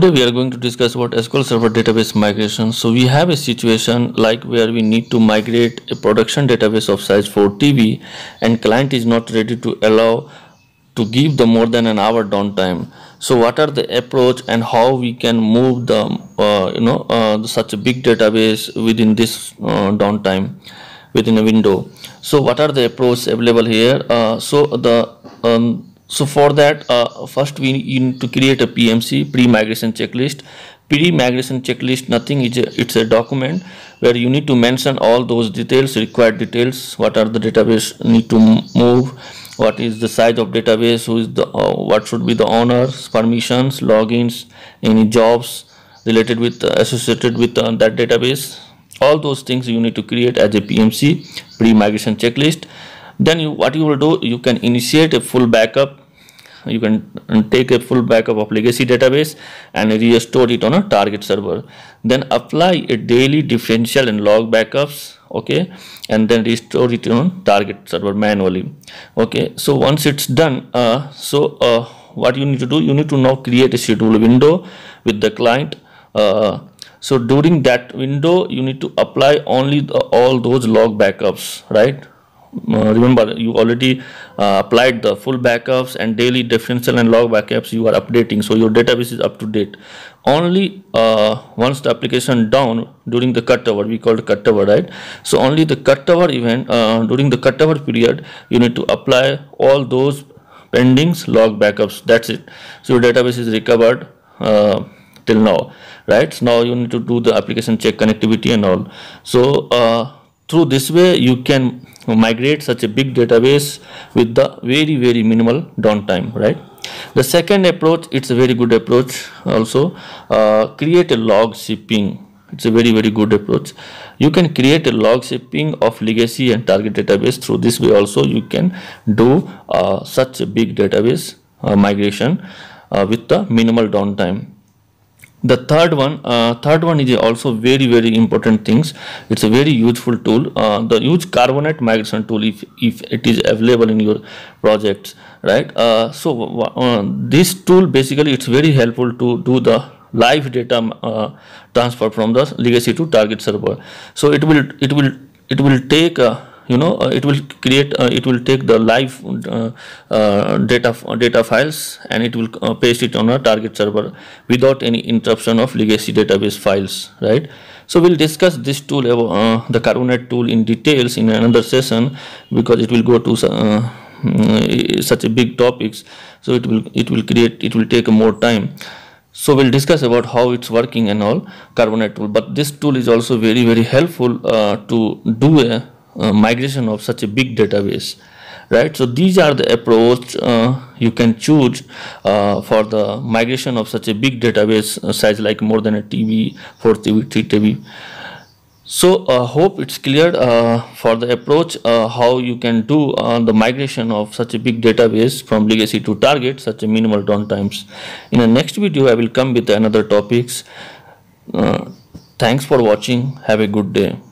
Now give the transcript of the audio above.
Today we are going to discuss about SQL Server database migration. So we have a situation like where we need to migrate a production database of size 4 TB and client is not ready to allow to give the more than an hour downtime. So what are the approach and how we can move the uh, you know uh, such a big database within this uh, downtime within a window. So what are the approach available here? Uh, so the um, so for that, uh, first we need to create a PMC, pre-migration checklist. Pre-migration checklist, nothing, is a, it's a document where you need to mention all those details, required details, what are the database need to move, what is the size of database, who is the, uh, what should be the owners, permissions, logins, any jobs related with, uh, associated with uh, that database. All those things you need to create as a PMC, pre-migration checklist then you what you will do you can initiate a full backup you can take a full backup of legacy database and restore it on a target server then apply a daily differential and log backups okay and then restore it on target server manually okay so once it's done uh, so uh, what you need to do you need to now create a schedule window with the client uh, so during that window you need to apply only the, all those log backups right uh, remember you already uh, applied the full backups and daily differential and log backups you are updating so your database is up to date only uh, once the application down during the over, we called over, right so only the over event uh, during the over period you need to apply all those pendings log backups that's it so your database is recovered uh, till now right so now you need to do the application check connectivity and all so through this way you can migrate such a big database with the very very minimal downtime right the second approach it's a very good approach also uh, create a log shipping it's a very very good approach you can create a log shipping of legacy and target database through this way also you can do uh, such a big database uh, migration uh, with the minimal downtime the third one uh, third one is also very very important things it's a very useful tool uh, the use carbonate migration tool if, if it is available in your projects right uh, so uh, this tool basically it's very helpful to do the live data uh, transfer from the legacy to target server so it will it will it will take uh, you know uh, it will create uh, it will take the live uh, data data files and it will paste it on a target server without any interruption of legacy database files right so we'll discuss this tool the carbonate tool in details in another session because it will go to mm, such a big topics so it will it will create it will take more time so we'll discuss about how it's working and all carbonate tool but this tool is also very very helpful uh, to do a uh, migration of such a big database right so these are the approach uh, you can choose uh, for the migration of such a big database uh, size like more than a tb 4 tb 3 tb so uh, hope it's clear uh, for the approach how you can do the migration of such a big database from legacy to target such a minimal downtimes in the next video i will come with another topics thanks for watching have a good day